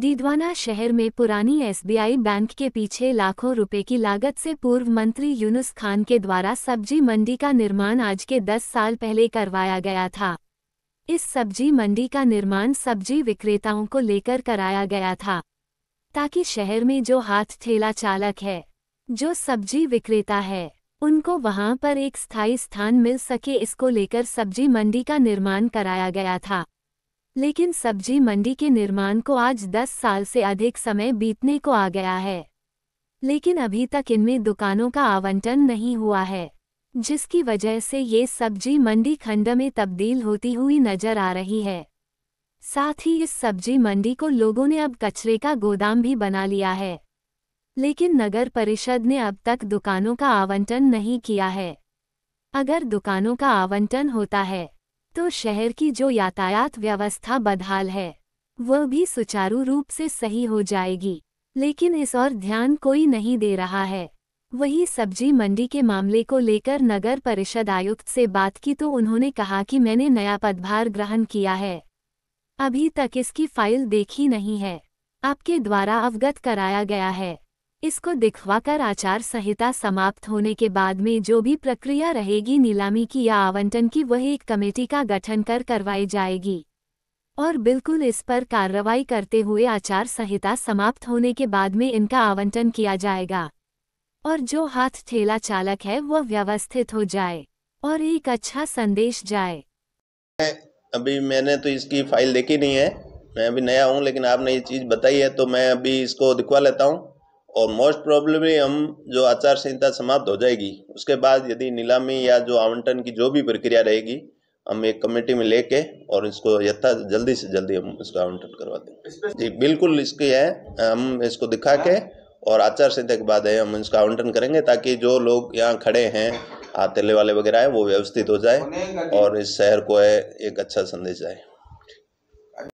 दीदवाना शहर में पुरानी एसबीआई बैंक के पीछे लाखों रुपए की लागत से पूर्व मंत्री यूनुस खान के द्वारा सब्जी मंडी का निर्माण आज के 10 साल पहले करवाया गया था इस सब्जी मंडी का निर्माण सब्जी विक्रेताओं को लेकर कराया गया था ताकि शहर में जो हाथ ठेला चालक है जो सब्जी विक्रेता है उनको वहां पर एक स्थायी स्थान मिल सके इसको लेकर सब्जी मंडी का निर्माण कराया गया था लेकिन सब्जी मंडी के निर्माण को आज 10 साल से अधिक समय बीतने को आ गया है लेकिन अभी तक इनमें दुकानों का आवंटन नहीं हुआ है जिसकी वजह से ये सब्जी मंडी खंड में तब्दील होती हुई नजर आ रही है साथ ही इस सब्जी मंडी को लोगों ने अब कचरे का गोदाम भी बना लिया है लेकिन नगर परिषद ने अब तक दुकानों का आवंटन नहीं किया है अगर दुकानों का आवंटन होता है तो शहर की जो यातायात व्यवस्था बदहाल है वह भी सुचारू रूप से सही हो जाएगी लेकिन इस और ध्यान कोई नहीं दे रहा है वही सब्जी मंडी के मामले को लेकर नगर परिषद आयुक्त से बात की तो उन्होंने कहा कि मैंने नया पदभार ग्रहण किया है अभी तक इसकी फाइल देखी नहीं है आपके द्वारा अवगत कराया गया है इसको दिखवाकर आचार संहिता समाप्त होने के बाद में जो भी प्रक्रिया रहेगी नीलामी की या आवंटन की वह एक कमेटी का गठन कर करवाई जाएगी और बिल्कुल इस पर कार्रवाई करते हुए आचार संहिता समाप्त होने के बाद में इनका आवंटन किया जाएगा और जो हाथ ठेला चालक है वह व्यवस्थित हो जाए और एक अच्छा संदेश जाए अभी मैंने तो इसकी फाइल देखी नहीं है मैं अभी नया हूँ लेकिन आपने ये चीज़ बताई है तो मैं अभी इसको दिखवा लेता हूँ और मोस्ट प्रॉब्लमली हम जो आचार संहिता समाप्त हो जाएगी उसके बाद यदि नीलामी या जो आवंटन की जो भी प्रक्रिया रहेगी हम एक कमेटी में लेके और इसको यथा जल्दी से जल्दी हम इसका आवंटन करवा दें जी बिल्कुल इसकी है हम इसको दिखा के और आचार संहिता के बाद है हम इसका आवंटन करेंगे ताकि जो लोग यहाँ खड़े हैं हाथ वाले वगैरह है वो व्यवस्थित हो जाए और इस शहर को है एक अच्छा संदेश जाए